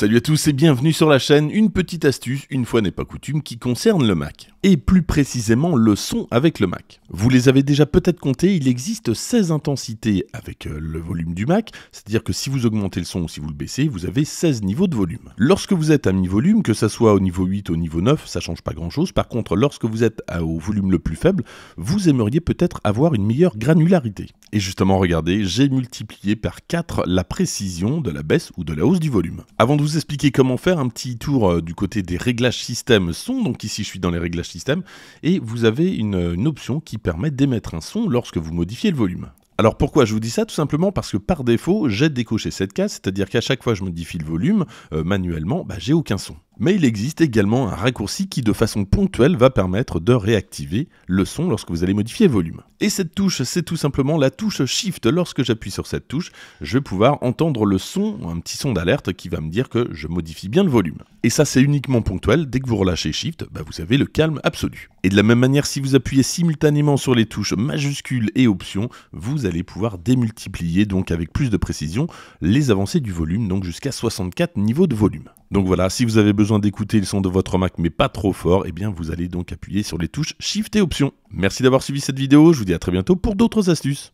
Salut à tous et bienvenue sur la chaîne, une petite astuce, une fois n'est pas coutume, qui concerne le Mac. Et plus précisément le son avec le Mac. Vous les avez déjà peut-être comptés, il existe 16 intensités avec euh, le volume du Mac, c'est-à-dire que si vous augmentez le son ou si vous le baissez, vous avez 16 niveaux de volume. Lorsque vous êtes à mi-volume, que ça soit au niveau 8 ou au niveau 9, ça change pas grand-chose. Par contre, lorsque vous êtes au volume le plus faible, vous aimeriez peut-être avoir une meilleure granularité. Et justement, regardez, j'ai multiplié par 4 la précision de la baisse ou de la hausse du volume. Avant de vous expliquer comment faire, un petit tour euh, du côté des réglages système son. Donc ici, je suis dans les réglages système et vous avez une, option qui permet d'émettre un son lorsque vous modifiez le volume. Alors pourquoi je vous dis ça Tout simplement parce que par défaut, j'ai décoché cette case, c'est-à-dire qu'à chaque fois que je modifie le volume euh, manuellement, bah, j'ai aucun son mais il existe également un raccourci qui de façon ponctuelle va permettre de réactiver le son lorsque vous allez modifier le volume. Et cette touche, c'est tout simplement la touche Shift. Lorsque j'appuie sur cette touche, je vais pouvoir entendre le son, un petit son d'alerte qui va me dire que je modifie bien le volume. Et ça, c'est uniquement ponctuel. Dès que vous relâchez Shift, bah, vous avez le calme absolu. Et de la même manière, si vous appuyez simultanément sur les touches majuscules et options, vous allez pouvoir démultiplier donc avec plus de précision les avancées du volume, donc jusqu'à 64 niveaux de volume. Donc voilà, si vous avez besoin d'écouter le son de votre Mac mais pas trop fort, eh bien vous allez donc appuyer sur les touches Shift et Option. Merci d'avoir suivi cette vidéo, je vous dis à très bientôt pour d'autres astuces.